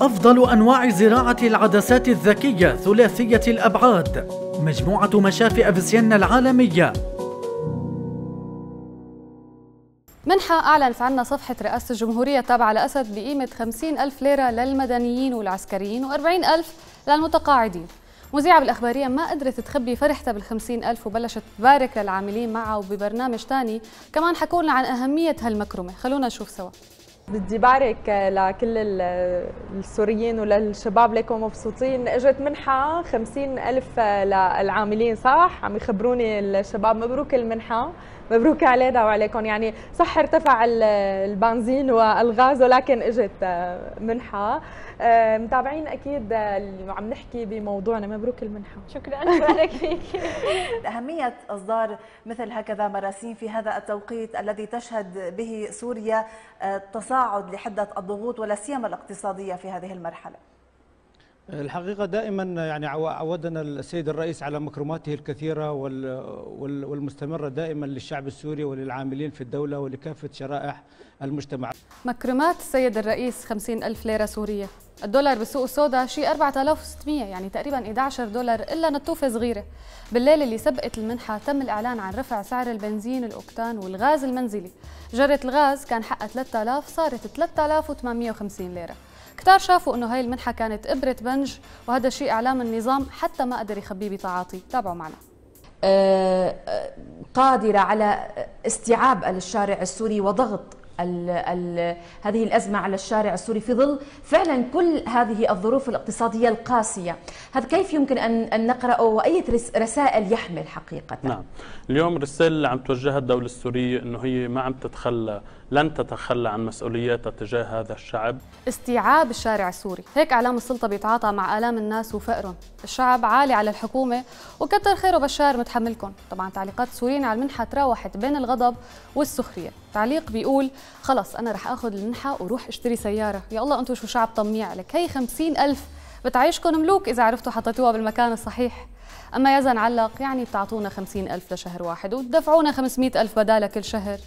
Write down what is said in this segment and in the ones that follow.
أفضل أنواع زراعة العدسات الذكية ثلاثية الأبعاد مجموعة مشافي أفسيان العالمية منحة أعلنت عنا صفحة رئاسة الجمهورية تابعة لأسد بقيمة 50 ألف ليرة للمدنيين والعسكريين و40 ألف للمتقاعدين مذيعة بالأخبارية ما قدرت تخبي فرحتها بال ألف وبلشت تبارك للعاملين معها وببرنامج تاني كمان حكولنا عن أهمية هالمكرمة خلونا نشوف سوا بدي بارك لكل السوريين وللشباب ليكم مبسوطين اجت منحة خمسين ألف للعاملين صح عم يخبروني الشباب مبروك المنحة مبروك علينا وعليكم يعني صح ارتفع البنزين والغاز ولكن اجت منحة آه، متابعين اكيد اللي عم نحكي بموضوعنا مبروك المنحة شكرا لك فيك اهمية اصدار مثل هكذا مراسيم في هذا التوقيت الذي تشهد به سوريا آه، تصاعد التصاعد لحده الضغوط ولا سيما الاقتصاديه في هذه المرحله؟ الحقيقة دائما يعني عودنا السيد الرئيس على مكرماته الكثيرة والمستمرة دائما للشعب السوري وللعاملين في الدولة ولكافة شرائح المجتمع مكرمات السيد الرئيس 50 ألف ليرة سورية الدولار بالسوق السوداء شيء 4600 يعني تقريبا 11 دولار الا نطوفه صغيره بالليله اللي سبقت المنحه تم الاعلان عن رفع سعر البنزين الاوكتان والغاز المنزلي جره الغاز كان حقها 3000 صارت 3850 ليره كتار شافوا انه هاي المنحه كانت ابره بنج وهذا الشيء اعلام النظام حتى ما قدر يخبيه بتعاطي تابعوا معنا آه، آه، قادرة على استيعاب الشارع السوري وضغط ال الـ هذه الأزمة على الشارع السوري في ظل فعلا كل هذه الظروف الاقتصادية القاسية هذا كيف يمكن أن, أن نقرأه وأي رسائل يحمل حقيقة نعم اليوم الرسالة اللي عم توجهها الدولة السورية أنه هي ما عم تتخلى لن تتخلى عن مسؤولياتها تجاه هذا الشعب استيعاب الشارع السوري هيك أعلام السلطة بيتعاطى مع آلام الناس وفقرهم الشعب عالي على الحكومة وكتر خيره بشار متحملكم طبعا تعليقات السوريين على المنحة تراوحت بين الغضب والسخرية تعليق بيقول خلص انا رح اخذ المنحه وروح اشتري سياره يا الله انتم شو شعب طميع لك هي خمسين ألف بتعيشكم ملوك اذا عرفتوا حطيتوها بالمكان الصحيح اما يزن علق يعني بتعطونا خمسين ألف لشهر واحد وتدفعونا خمسمائة ألف بدالها كل شهر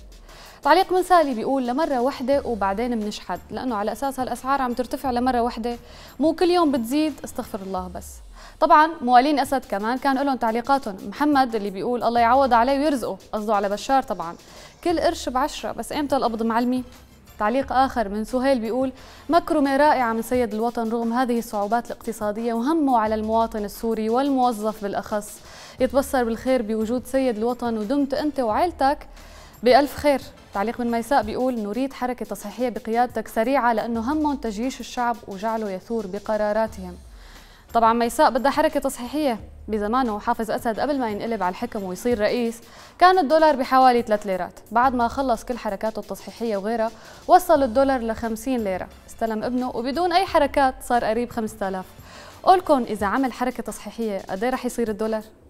تعليق من سالي بيقول لمره واحده وبعدين بنشحد لانه على اساس هالاسعار عم ترتفع لمره واحده مو كل يوم بتزيد استغفر الله بس طبعا موالين اسد كمان كان لهم تعليقاتهم محمد اللي بيقول الله يعوض عليه ويرزقه قصده على بشار طبعا كل قرش بعشرة بس امتى القبض معلمي تعليق آخر من سهيل بيقول مكرمة رائعة من سيد الوطن رغم هذه الصعوبات الاقتصادية وهمه على المواطن السوري والموظف بالأخص يتبصر بالخير بوجود سيد الوطن ودمت أنت وعائلتك بألف خير تعليق من ميساء بيقول نريد حركة تصحيحية بقيادتك سريعة لأنه همهم تجييش الشعب وجعله يثور بقراراتهم طبعا ميساء بدها حركة تصحيحية بزمانه حافظ أسد قبل ما ينقلب على الحكم ويصير رئيس كان الدولار بحوالي 3 ليرات بعد ما خلص كل حركاته التصحيحية وغيرها وصل الدولار ل 50 ليرة استلم ابنه وبدون أي حركات صار قريب 5000 قولكم إذا عمل حركة تصحيحية قد إيه رح يصير الدولار؟